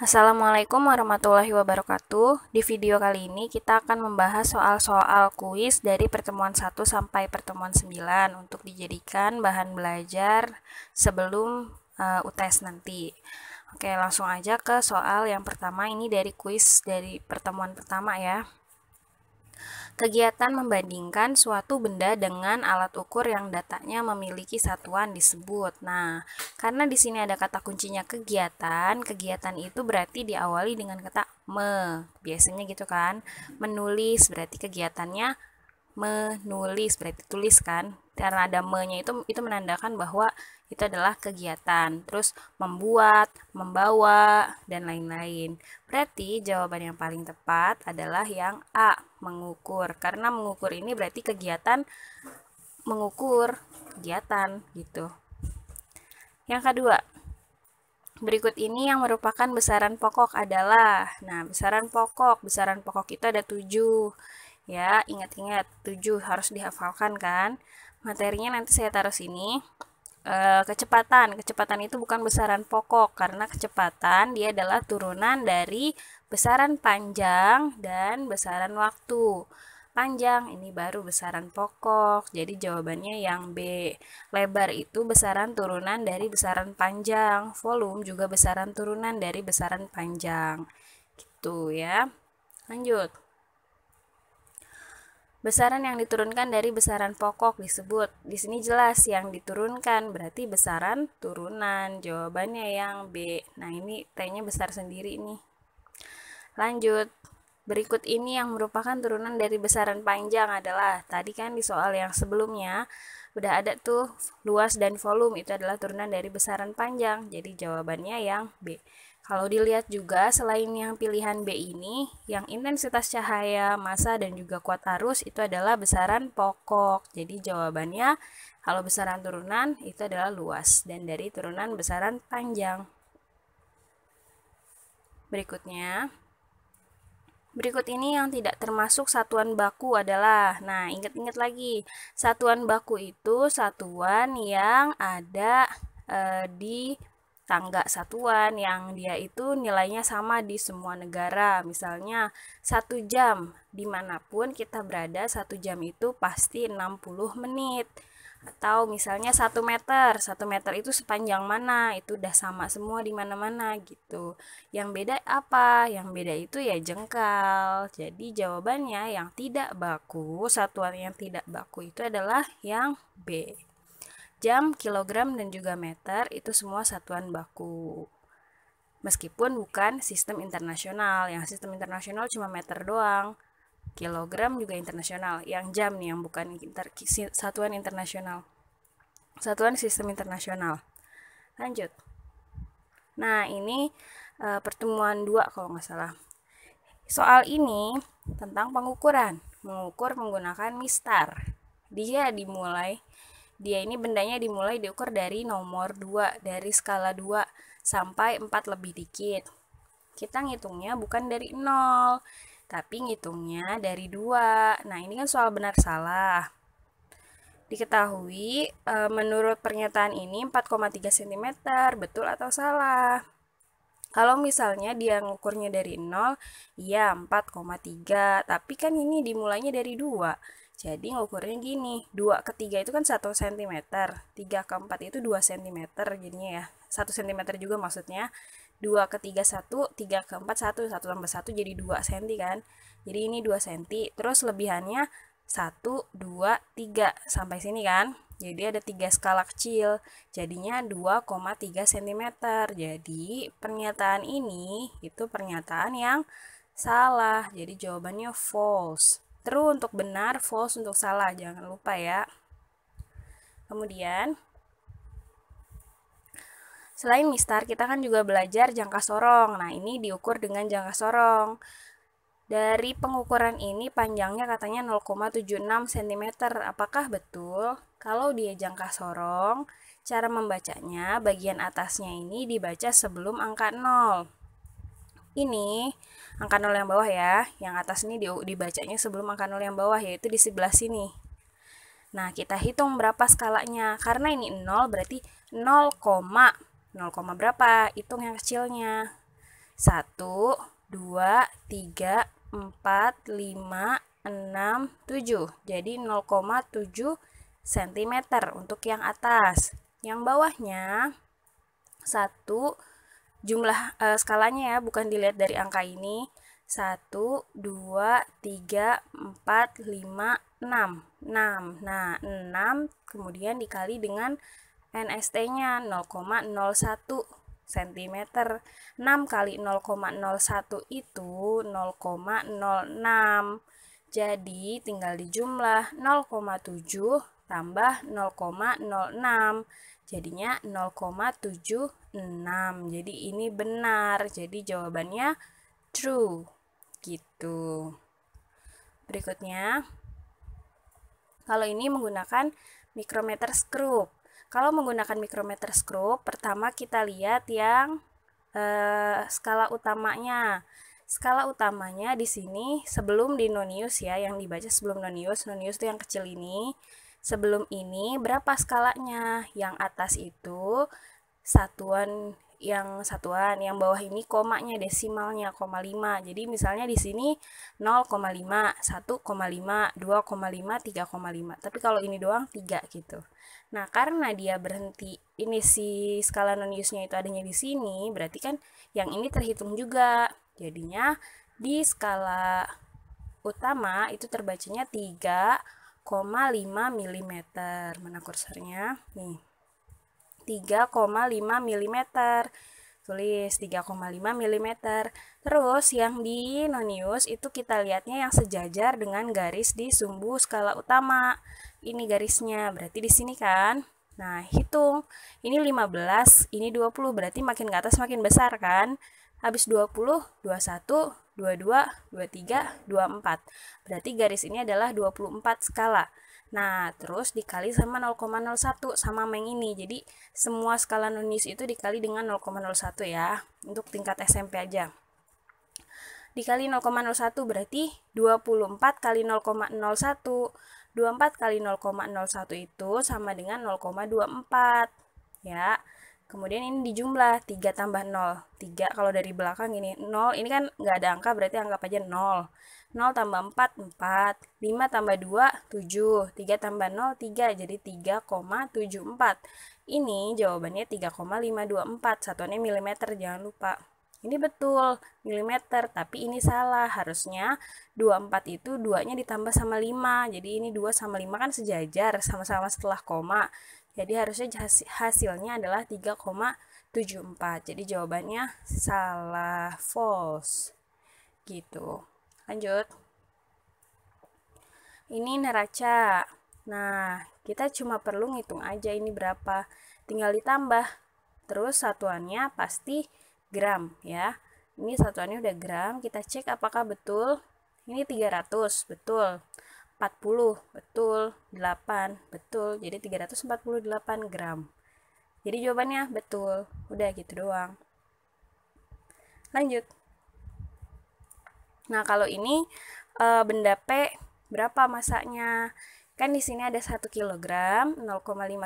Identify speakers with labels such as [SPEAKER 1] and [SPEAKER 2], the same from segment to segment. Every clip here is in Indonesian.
[SPEAKER 1] Assalamualaikum warahmatullahi wabarakatuh. Di video kali ini kita akan membahas soal-soal kuis dari pertemuan 1 sampai pertemuan 9 untuk dijadikan bahan belajar sebelum uh, eh, UTS nanti. Oke, langsung aja ke soal yang pertama ini dari kuis dari pertemuan pertama ya. Kegiatan membandingkan suatu benda dengan alat ukur yang datanya memiliki satuan disebut. Nah, karena di sini ada kata kuncinya kegiatan, kegiatan itu berarti diawali dengan kata me. Biasanya gitu kan. Menulis berarti kegiatannya menulis berarti tuliskan karena ada menya itu itu menandakan bahwa itu adalah kegiatan. Terus membuat, membawa dan lain-lain. Berarti jawaban yang paling tepat adalah yang A, mengukur. Karena mengukur ini berarti kegiatan mengukur kegiatan gitu. Yang kedua, Berikut ini yang merupakan besaran pokok adalah, nah besaran pokok, besaran pokok itu ada tujuh ya, ingat-ingat tujuh harus dihafalkan kan materinya nanti saya taruh sini e, kecepatan kecepatan itu bukan besaran pokok karena kecepatan dia adalah turunan dari besaran panjang dan besaran waktu panjang ini baru besaran pokok jadi jawabannya yang B lebar itu besaran turunan dari besaran panjang volume juga besaran turunan dari besaran panjang gitu ya lanjut Besaran yang diturunkan dari besaran pokok disebut. Di sini jelas yang diturunkan berarti besaran turunan. Jawabannya yang B. Nah, ini T-nya besar sendiri nih. Lanjut. Berikut ini yang merupakan turunan dari besaran panjang adalah tadi kan di soal yang sebelumnya udah ada tuh luas dan volume itu adalah turunan dari besaran panjang. Jadi jawabannya yang B. Kalau dilihat juga, selain yang pilihan B ini, yang intensitas cahaya, massa, dan juga kuat arus itu adalah besaran pokok. Jadi jawabannya, kalau besaran turunan itu adalah luas, dan dari turunan besaran panjang. Berikutnya, berikut ini yang tidak termasuk satuan baku adalah, nah ingat-ingat lagi, satuan baku itu satuan yang ada e, di tangga satuan yang dia itu nilainya sama di semua negara. Misalnya satu jam dimanapun kita berada satu jam itu pasti 60 menit. Atau misalnya satu meter, satu meter itu sepanjang mana, itu udah sama semua di mana-mana gitu. Yang beda apa? Yang beda itu ya jengkal. Jadi jawabannya yang tidak baku, satuan yang tidak baku itu adalah yang B jam, kilogram, dan juga meter itu semua satuan baku. Meskipun bukan sistem internasional, yang sistem internasional cuma meter doang, kilogram juga internasional, yang jam nih yang bukan inter satuan internasional. Satuan sistem internasional. Lanjut. Nah, ini e, pertemuan dua kalau nggak salah. Soal ini tentang pengukuran, mengukur menggunakan mistar. Dia dimulai dia ini bendanya dimulai diukur dari nomor 2 dari skala 2 sampai 4 lebih dikit kita ngitungnya bukan dari 0 tapi ngitungnya dari 2 nah ini kan soal benar salah diketahui e, menurut pernyataan ini 4,3 cm betul atau salah kalau misalnya dia ngukurnya dari 0 ya 4,3 tapi kan ini dimulainya dari 2 jadi ngukurnya gini, 2 ke 3 itu kan 1 cm, 3 ke 4 itu 2 cm jadinya ya, 1 cm juga maksudnya, 2 ke 3 1, 3 ke 4 1, 1 tambah 1 jadi 2 cm kan, jadi ini 2 cm, terus lebihannya 1, 2, 3, sampai sini kan, jadi ada 3 skala kecil, jadinya 2,3 cm, jadi pernyataan ini itu pernyataan yang salah, jadi jawabannya false true untuk benar, false untuk salah, jangan lupa ya. Kemudian Selain mistar, kita kan juga belajar jangka sorong. Nah, ini diukur dengan jangka sorong. Dari pengukuran ini panjangnya katanya 0,76 cm. Apakah betul? Kalau dia jangka sorong, cara membacanya bagian atasnya ini dibaca sebelum angka 0 ini angka nol yang bawah ya. Yang atas ini dibacanya sebelum angka nol yang bawah yaitu di sebelah sini. Nah, kita hitung berapa skalanya. Karena ini 0 berarti 0, 0, berapa? Hitung yang kecilnya. 1, 2, 3, 4, 5, 6, 7. Jadi 0,7 cm untuk yang atas. Yang bawahnya 1, 2, jumlah uh, skalanya ya bukan dilihat dari angka ini 1, 2, 3, 4, 5, 6 6 nah 6 kemudian dikali dengan NST nya 0,01 cm 6 kali 0,01 itu 0,06 jadi tinggal dijumlah 0,7 tambah 0,06 jadinya 0,7 6. Jadi ini benar. Jadi jawabannya true. Gitu. Berikutnya, kalau ini menggunakan mikrometer skrup, Kalau menggunakan mikrometer skrup, pertama kita lihat yang eh, skala utamanya. Skala utamanya di sini sebelum di nonius ya, yang dibaca sebelum nonius. Nonius itu yang kecil ini. Sebelum ini berapa skalanya? Yang atas itu satuan yang satuan yang bawah ini komanya desimalnya koma 5 jadi misalnya di sini 0,5 1,5 2,5 3,5 tapi kalau ini doang 3 gitu nah karena dia berhenti ini si skala noniusnya itu adanya di sini berarti kan yang ini terhitung juga jadinya di skala utama itu terbacanya 3,5 mm mana kursornya nih 3,5 mm tulis 3,5 mm. Terus yang di nonius itu kita lihatnya yang sejajar dengan garis di sumbu skala utama. Ini garisnya, berarti di sini kan? Nah, hitung. Ini 15, ini 20, berarti makin ke atas makin besar kan? Habis 20, 21, 22, 23, 24. Berarti garis ini adalah 24 skala. Nah, terus dikali sama 0,01 sama meng ini. Jadi, semua skala nonius itu dikali dengan 0,01 ya, untuk tingkat SMP aja. Dikali 0,01 berarti 24 kali 0,01. 24 kali 0,01 itu sama dengan 0,24. Ya. Kemudian ini dijumlah 3 tambah 0. 3 kalau dari belakang ini 0, ini kan nggak ada angka berarti anggap aja 0. 0 tambah 4, 4. 5 tambah 2, 7. 3 tambah 0, 3. Jadi 3,74. Ini jawabannya 3,524. Satuannya milimeter, jangan lupa. Ini betul, milimeter, tapi ini salah. Harusnya 24 itu 2-nya ditambah sama 5. Jadi ini 2 sama 5 kan sejajar, sama-sama setelah koma. Jadi harusnya hasilnya adalah 3,74. Jadi jawabannya salah, false. Gitu lanjut ini neraca nah kita cuma perlu ngitung aja ini berapa tinggal ditambah terus satuannya pasti gram ya ini satuannya udah gram kita cek apakah betul ini 300 betul 40 betul 8 betul jadi 348 gram jadi jawabannya betul udah gitu doang lanjut Nah, kalau ini e, benda P berapa masaknya? Kan di sini ada 1 kg, 0,5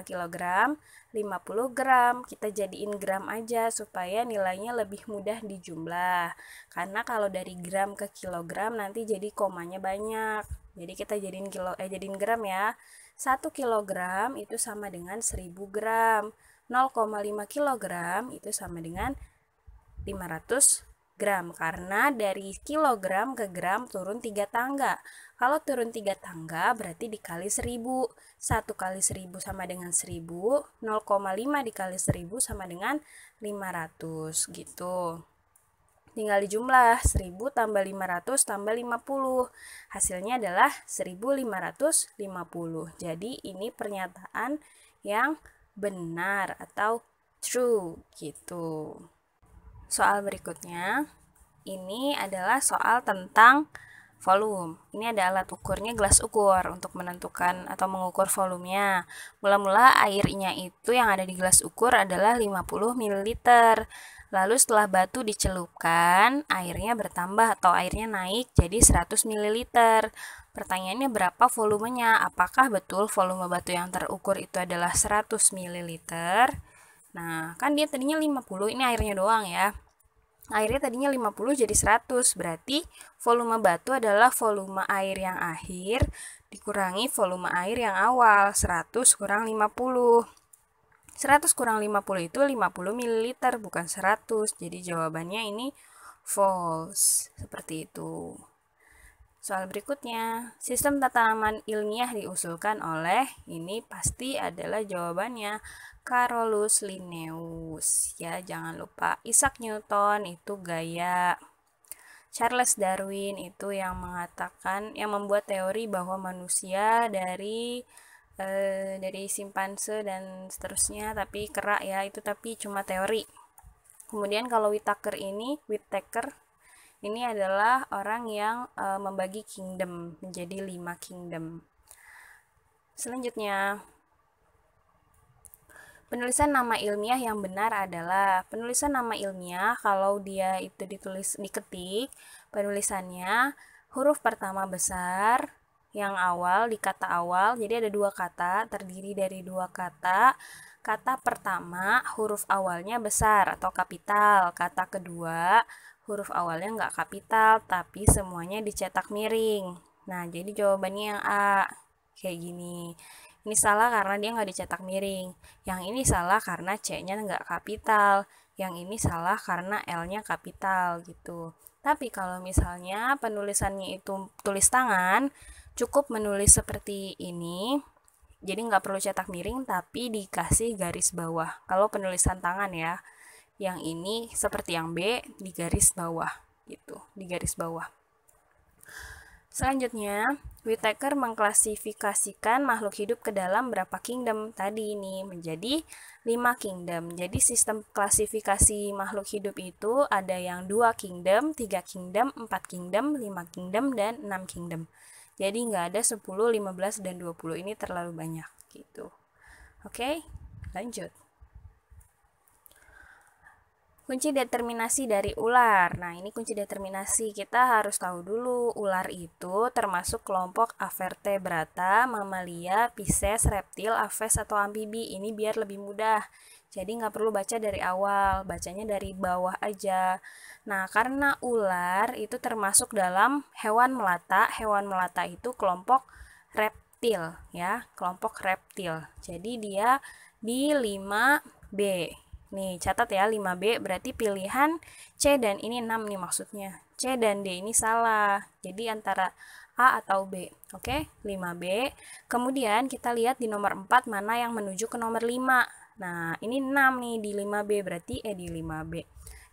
[SPEAKER 1] kg, 50 gram. Kita jadiin gram aja supaya nilainya lebih mudah dijumlah. Karena kalau dari gram ke kilogram nanti jadi komanya banyak. Jadi kita jadiin kilo eh jadiin gram ya. 1 kg itu sama dengan 1000 gram. 0,5 kg itu sama dengan 500 gram karena dari kilogram ke gram turun 3 tangga. Kalau turun 3 tangga berarti dikali 1000. 1 kali 1000 sama dengan 1000, 0,5 dikali 1000 sama dengan 500 gitu. Tinggal dijumlah 1000 tambah 500 tambah 50. Hasilnya adalah 1550. Jadi ini pernyataan yang benar atau true gitu soal berikutnya ini adalah soal tentang volume. Ini ada alat ukurnya gelas ukur untuk menentukan atau mengukur volumenya. Mula-mula airnya itu yang ada di gelas ukur adalah 50 ml. Lalu setelah batu dicelupkan, airnya bertambah atau airnya naik jadi 100 ml. Pertanyaannya berapa volumenya? Apakah betul volume batu yang terukur itu adalah 100 ml? Nah, kan dia tadinya 50, ini airnya doang ya airnya tadinya 50 jadi 100 berarti volume batu adalah volume air yang akhir dikurangi volume air yang awal 100 kurang 50 100 kurang 50 itu 50 ml bukan 100 jadi jawabannya ini false seperti itu Soal berikutnya, sistem tatanan ilmiah diusulkan oleh ini pasti adalah jawabannya Carolus Linnaeus. Ya, jangan lupa Isaac Newton itu gaya. Charles Darwin itu yang mengatakan yang membuat teori bahwa manusia dari e, dari simpanse dan seterusnya tapi kerak ya itu tapi cuma teori. Kemudian kalau Whittaker ini Whittaker ini adalah orang yang uh, membagi kingdom menjadi lima kingdom. Selanjutnya, penulisan nama ilmiah yang benar adalah penulisan nama ilmiah kalau dia itu ditulis diketik penulisannya huruf pertama besar yang awal di kata awal jadi ada dua kata terdiri dari dua kata kata pertama huruf awalnya besar atau kapital kata kedua huruf awalnya nggak kapital, tapi semuanya dicetak miring. Nah, jadi jawabannya yang A, kayak gini. Ini salah karena dia nggak dicetak miring. Yang ini salah karena C-nya nggak kapital. Yang ini salah karena L-nya kapital, gitu. Tapi kalau misalnya penulisannya itu tulis tangan, cukup menulis seperti ini, jadi nggak perlu cetak miring tapi dikasih garis bawah kalau penulisan tangan ya yang ini seperti yang B di garis bawah gitu di garis bawah Selanjutnya, Whittaker mengklasifikasikan makhluk hidup ke dalam berapa kingdom tadi ini menjadi lima kingdom. Jadi sistem klasifikasi makhluk hidup itu ada yang dua kingdom, tiga kingdom, empat kingdom, lima kingdom, dan enam kingdom. Jadi nggak ada 10, 15, dan 20. Ini terlalu banyak gitu. Oke, lanjut kunci determinasi dari ular. Nah, ini kunci determinasi. Kita harus tahu dulu ular itu termasuk kelompok Avertebrata, Mamalia, Pisces, Reptil, Aves, atau Amfibi. Ini biar lebih mudah. Jadi nggak perlu baca dari awal, bacanya dari bawah aja. Nah, karena ular itu termasuk dalam hewan melata, hewan melata itu kelompok reptil ya, kelompok reptil. Jadi dia di 5B Nih, catat ya 5B berarti pilihan C dan ini 6 nih maksudnya. C dan D ini salah. Jadi antara A atau B. Oke, 5B. Kemudian kita lihat di nomor 4 mana yang menuju ke nomor 5. Nah, ini 6 nih di 5B berarti E di 5B.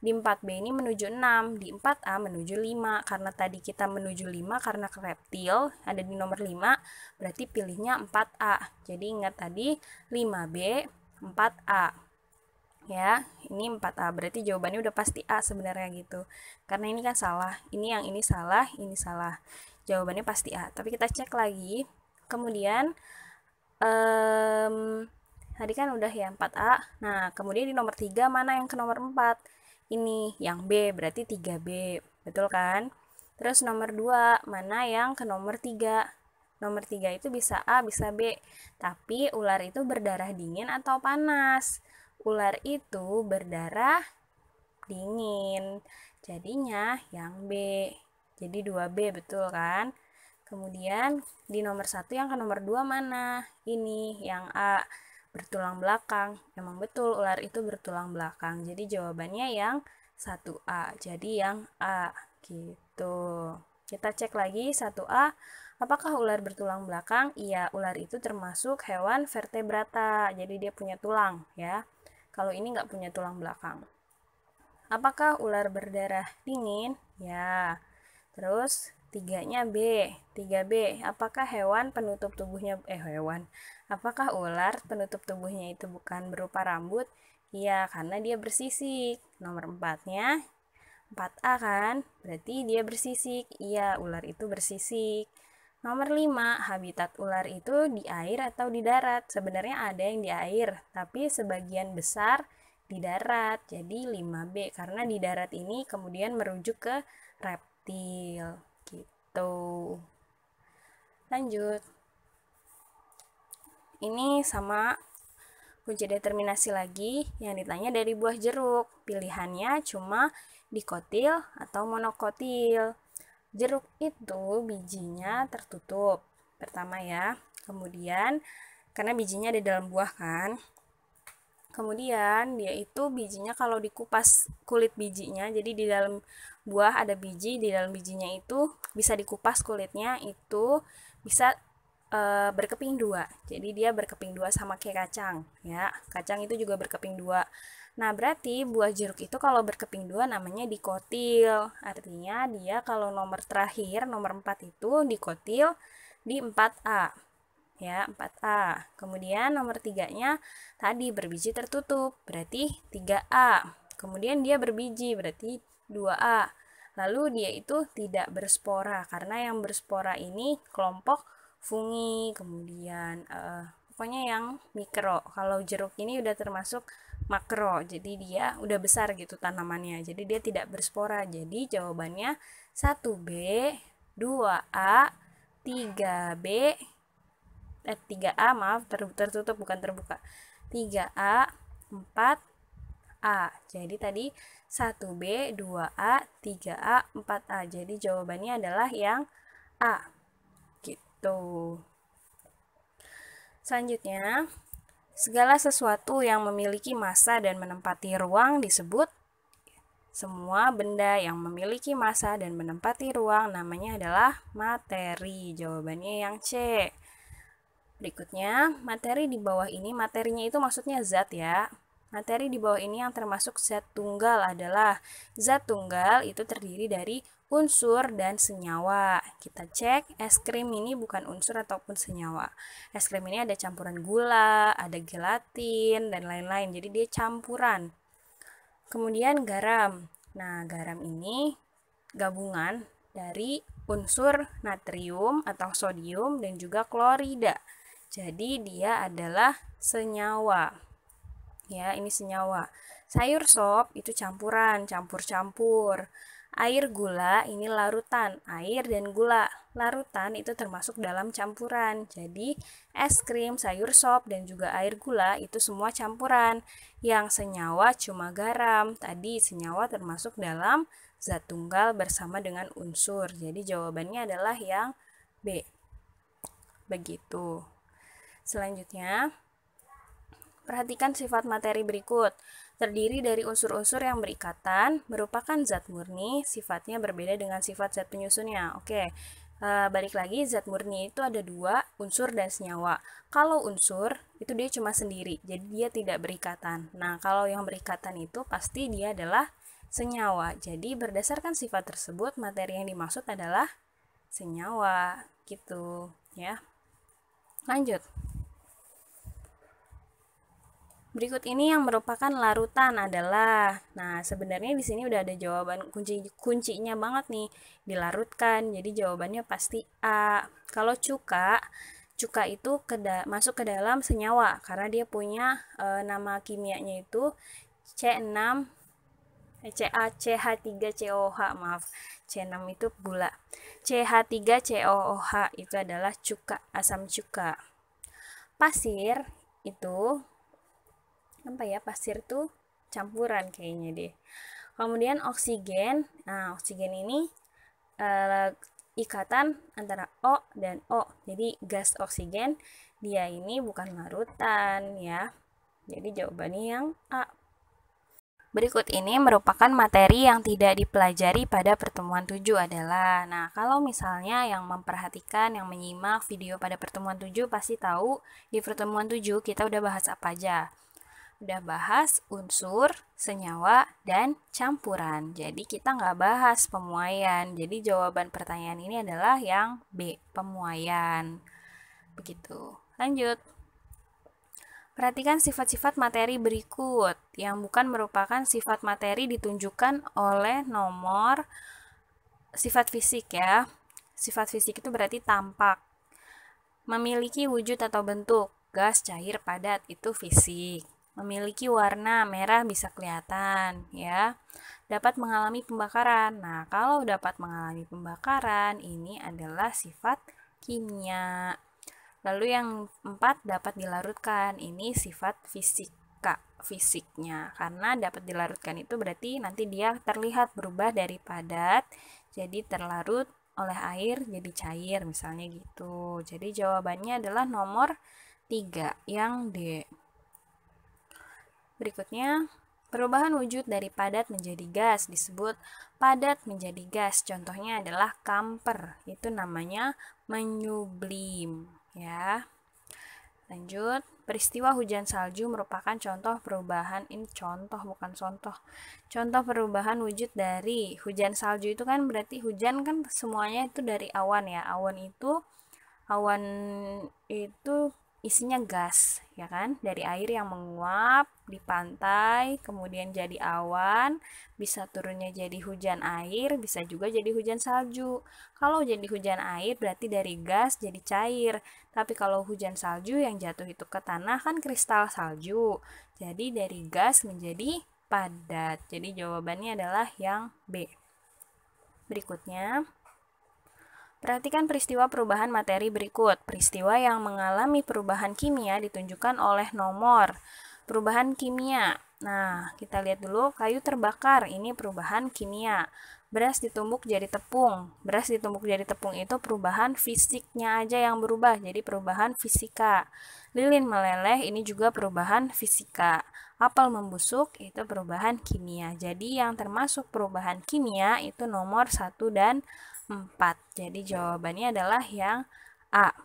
[SPEAKER 1] Di 4B ini menuju 6, di 4A menuju 5. Karena tadi kita menuju 5 karena ke reptil ada di nomor 5, berarti pilihnya 4A. Jadi ingat tadi 5B, 4A ya ini 4A berarti jawabannya udah pasti A sebenarnya gitu karena ini kan salah ini yang ini salah ini salah jawabannya pasti A tapi kita cek lagi kemudian um, tadi kan udah ya 4A nah kemudian di nomor 3 mana yang ke nomor 4 ini yang B berarti 3B betul kan terus nomor 2 mana yang ke nomor 3 Nomor 3 itu bisa A, bisa B. Tapi ular itu berdarah dingin atau panas ular itu berdarah dingin. Jadinya yang B. Jadi 2B betul kan? Kemudian di nomor satu yang ke nomor dua mana? Ini yang A bertulang belakang. Memang betul ular itu bertulang belakang. Jadi jawabannya yang 1A. Jadi yang A gitu. Kita cek lagi 1A. Apakah ular bertulang belakang? Iya, ular itu termasuk hewan vertebrata. Jadi dia punya tulang ya kalau ini nggak punya tulang belakang. Apakah ular berdarah dingin? Ya. Terus tiganya B, tiga b Apakah hewan penutup tubuhnya eh hewan? Apakah ular penutup tubuhnya itu bukan berupa rambut? Ya, karena dia bersisik. Nomor empatnya 4A kan? Berarti dia bersisik. Iya, ular itu bersisik. Nomor 5, habitat ular itu di air atau di darat. Sebenarnya ada yang di air, tapi sebagian besar di darat. Jadi 5B karena di darat ini kemudian merujuk ke reptil gitu. Lanjut. Ini sama kunci determinasi lagi yang ditanya dari buah jeruk. Pilihannya cuma dikotil atau monokotil jeruk itu bijinya tertutup pertama ya kemudian karena bijinya ada dalam buah kan kemudian dia itu bijinya kalau dikupas kulit bijinya jadi di dalam buah ada biji di dalam bijinya itu bisa dikupas kulitnya itu bisa e, berkeping dua jadi dia berkeping dua sama kayak kacang ya kacang itu juga berkeping dua Nah, berarti buah jeruk itu kalau berkeping dua namanya dikotil. Artinya dia kalau nomor terakhir, nomor 4 itu dikotil di 4A. Ya, 4A. Kemudian nomor tiganya tadi berbiji tertutup, berarti 3A. Kemudian dia berbiji, berarti 2A. Lalu dia itu tidak berspora karena yang berspora ini kelompok fungi, kemudian uh, pokoknya yang mikro. Kalau jeruk ini udah termasuk makro jadi dia udah besar gitu tanamannya jadi dia tidak berspora jadi jawabannya 1B 2A 3B eh 3A maaf ter tertutup bukan terbuka 3A 4A jadi tadi 1B 2A 3A 4A jadi jawabannya adalah yang A gitu selanjutnya Segala sesuatu yang memiliki masa dan menempati ruang disebut semua benda yang memiliki masa dan menempati ruang namanya adalah materi. Jawabannya yang C. Berikutnya, materi di bawah ini, materinya itu maksudnya zat ya. Materi di bawah ini yang termasuk zat tunggal adalah zat tunggal itu terdiri dari unsur dan senyawa. Kita cek es krim ini bukan unsur ataupun senyawa. Es krim ini ada campuran gula, ada gelatin, dan lain-lain. Jadi dia campuran. Kemudian garam. Nah, garam ini gabungan dari unsur natrium atau sodium dan juga klorida. Jadi dia adalah senyawa. Ya, ini senyawa. Sayur sop itu campuran, campur-campur. Air gula ini larutan, air dan gula. Larutan itu termasuk dalam campuran. Jadi, es krim, sayur sop, dan juga air gula itu semua campuran. Yang senyawa cuma garam. Tadi senyawa termasuk dalam zat tunggal bersama dengan unsur. Jadi, jawabannya adalah yang B. Begitu. Selanjutnya, perhatikan sifat materi berikut terdiri dari unsur-unsur yang berikatan, merupakan zat murni, sifatnya berbeda dengan sifat zat penyusunnya. Oke, e, balik lagi, zat murni itu ada dua, unsur dan senyawa. Kalau unsur, itu dia cuma sendiri, jadi dia tidak berikatan. Nah, kalau yang berikatan itu pasti dia adalah senyawa. Jadi, berdasarkan sifat tersebut, materi yang dimaksud adalah senyawa, gitu ya. Lanjut. Berikut ini yang merupakan larutan adalah, nah sebenarnya di sini udah ada jawaban kunci kuncinya banget nih dilarutkan, jadi jawabannya pasti A. Kalau cuka, cuka itu ke masuk ke dalam senyawa karena dia punya e, nama kimianya itu C6 eh, CaCH3COH maaf C6 itu gula CH3COOH itu adalah cuka asam cuka pasir itu apa ya pasir tuh campuran kayaknya deh kemudian oksigen nah oksigen ini uh, ikatan antara O dan O jadi gas oksigen dia ini bukan larutan ya jadi jawabannya yang A Berikut ini merupakan materi yang tidak dipelajari pada pertemuan 7 adalah. Nah, kalau misalnya yang memperhatikan, yang menyimak video pada pertemuan 7 pasti tahu di pertemuan 7 kita udah bahas apa aja udah bahas unsur, senyawa, dan campuran. Jadi kita nggak bahas pemuaian. Jadi jawaban pertanyaan ini adalah yang B, pemuaian. Begitu. Lanjut. Perhatikan sifat-sifat materi berikut yang bukan merupakan sifat materi ditunjukkan oleh nomor sifat fisik ya. Sifat fisik itu berarti tampak. Memiliki wujud atau bentuk, gas, cair, padat itu fisik memiliki warna merah bisa kelihatan ya dapat mengalami pembakaran nah kalau dapat mengalami pembakaran ini adalah sifat kimia lalu yang empat dapat dilarutkan ini sifat fisika fisiknya karena dapat dilarutkan itu berarti nanti dia terlihat berubah dari padat jadi terlarut oleh air jadi cair misalnya gitu jadi jawabannya adalah nomor tiga yang D Berikutnya, perubahan wujud dari padat menjadi gas disebut padat menjadi gas. Contohnya adalah kamper, itu namanya menyublim, ya. Lanjut, peristiwa hujan salju merupakan contoh perubahan ini contoh bukan contoh. Contoh perubahan wujud dari hujan salju itu kan berarti hujan kan semuanya itu dari awan ya. Awan itu awan itu isinya gas, ya kan? Dari air yang menguap di pantai, kemudian jadi awan, bisa turunnya jadi hujan air, bisa juga jadi hujan salju. Kalau jadi hujan air berarti dari gas jadi cair. Tapi kalau hujan salju yang jatuh itu ke tanah kan kristal salju. Jadi dari gas menjadi padat. Jadi jawabannya adalah yang B. Berikutnya, Perhatikan peristiwa perubahan materi berikut. Peristiwa yang mengalami perubahan kimia ditunjukkan oleh nomor. Perubahan kimia. Nah, kita lihat dulu kayu terbakar. Ini perubahan kimia. Beras ditumbuk jadi tepung. Beras ditumbuk jadi tepung itu perubahan fisiknya aja yang berubah, jadi perubahan fisika. Lilin meleleh ini juga perubahan fisika. Apel membusuk itu perubahan kimia. Jadi yang termasuk perubahan kimia itu nomor 1 dan 4. Jadi jawabannya adalah yang A.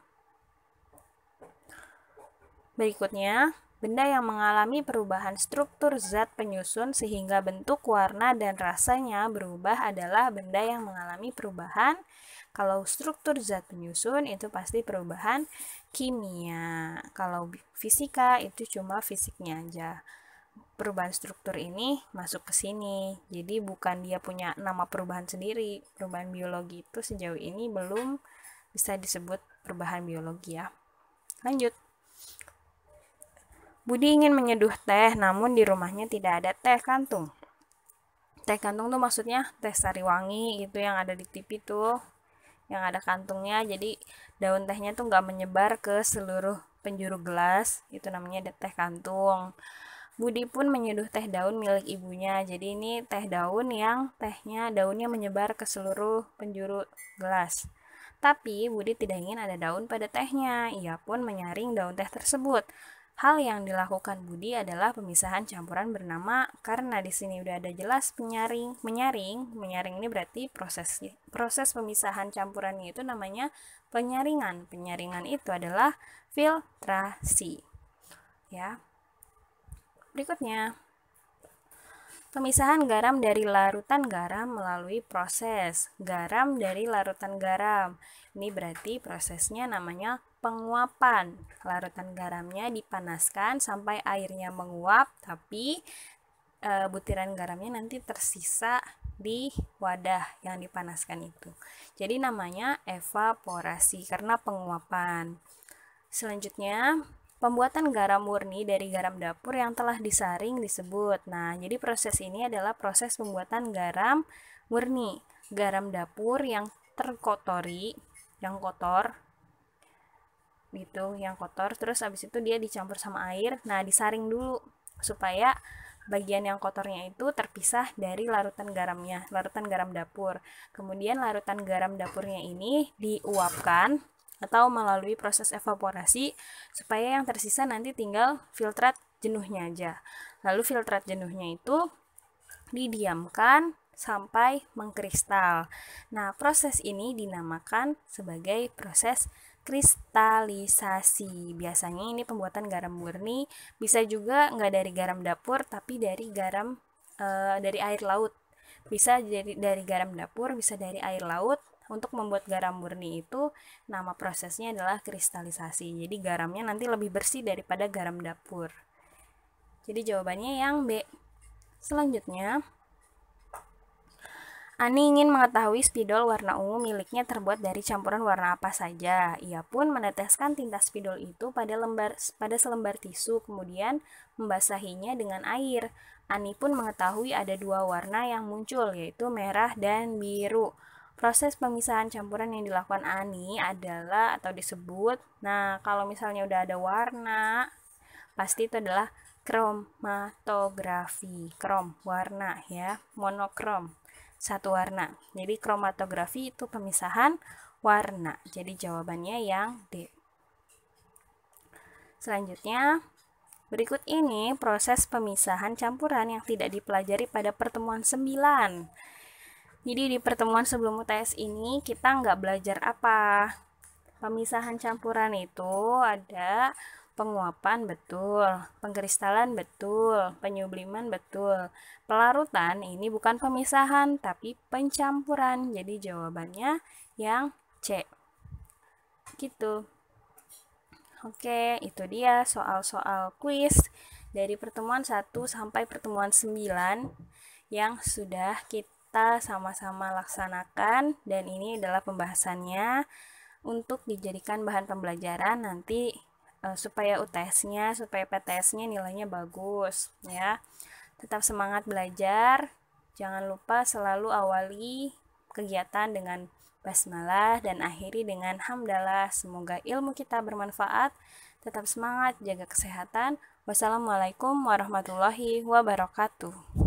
[SPEAKER 1] Berikutnya, benda yang mengalami perubahan struktur zat penyusun sehingga bentuk, warna, dan rasanya berubah adalah benda yang mengalami perubahan. Kalau struktur zat penyusun itu pasti perubahan kimia. Kalau fisika itu cuma fisiknya aja perubahan struktur ini masuk ke sini. Jadi bukan dia punya nama perubahan sendiri. Perubahan biologi itu sejauh ini belum bisa disebut perubahan biologi ya. Lanjut. Budi ingin menyeduh teh, namun di rumahnya tidak ada teh kantung. Teh kantung tuh maksudnya teh sari wangi gitu yang ada di TV tuh, yang ada kantungnya. Jadi daun tehnya tuh nggak menyebar ke seluruh penjuru gelas, itu namanya teh kantung. Budi pun menyeduh teh daun milik ibunya. Jadi ini teh daun yang tehnya daunnya menyebar ke seluruh penjuru gelas. Tapi Budi tidak ingin ada daun pada tehnya. Ia pun menyaring daun teh tersebut. Hal yang dilakukan Budi adalah pemisahan campuran bernama karena di sini udah ada jelas penyaring, menyaring. Menyaring ini berarti proses proses pemisahan campurannya itu namanya penyaringan. Penyaringan itu adalah filtrasi. Ya, berikutnya. Pemisahan garam dari larutan garam melalui proses garam dari larutan garam. Ini berarti prosesnya namanya penguapan. Larutan garamnya dipanaskan sampai airnya menguap, tapi e, butiran garamnya nanti tersisa di wadah yang dipanaskan itu. Jadi namanya evaporasi karena penguapan. Selanjutnya, Pembuatan garam murni dari garam dapur yang telah disaring disebut. Nah, jadi proses ini adalah proses pembuatan garam murni. Garam dapur yang terkotori, yang kotor, gitu, yang kotor. Terus abis itu dia dicampur sama air. Nah, disaring dulu supaya bagian yang kotornya itu terpisah dari larutan garamnya, larutan garam dapur. Kemudian larutan garam dapurnya ini diuapkan atau melalui proses evaporasi supaya yang tersisa nanti tinggal filtrat jenuhnya aja. Lalu filtrat jenuhnya itu didiamkan sampai mengkristal. Nah, proses ini dinamakan sebagai proses kristalisasi. Biasanya ini pembuatan garam murni, bisa juga nggak dari garam dapur tapi dari garam e, dari air laut. Bisa dari dari garam dapur, bisa dari air laut untuk membuat garam murni itu nama prosesnya adalah kristalisasi. Jadi garamnya nanti lebih bersih daripada garam dapur. Jadi jawabannya yang B. Selanjutnya, Ani ingin mengetahui spidol warna ungu miliknya terbuat dari campuran warna apa saja. Ia pun meneteskan tinta spidol itu pada lembar pada selembar tisu, kemudian membasahinya dengan air. Ani pun mengetahui ada dua warna yang muncul, yaitu merah dan biru. Proses pemisahan campuran yang dilakukan Ani adalah atau disebut, nah kalau misalnya udah ada warna, pasti itu adalah kromatografi. Krom, warna ya, monokrom, satu warna. Jadi kromatografi itu pemisahan warna. Jadi jawabannya yang D. Selanjutnya, Berikut ini proses pemisahan campuran yang tidak dipelajari pada pertemuan 9. Jadi di pertemuan sebelum UTS ini kita nggak belajar apa. Pemisahan campuran itu ada penguapan betul, pengkristalan betul, penyubliman betul. Pelarutan ini bukan pemisahan tapi pencampuran. Jadi jawabannya yang C. Gitu. Oke, itu dia soal-soal kuis dari pertemuan 1 sampai pertemuan 9 yang sudah kita kita sama-sama laksanakan dan ini adalah pembahasannya untuk dijadikan bahan pembelajaran nanti e, supaya UTS-nya, supaya PTS-nya nilainya bagus ya. Tetap semangat belajar. Jangan lupa selalu awali kegiatan dengan basmalah dan akhiri dengan hamdalah. Semoga ilmu kita bermanfaat. Tetap semangat, jaga kesehatan. Wassalamualaikum warahmatullahi wabarakatuh.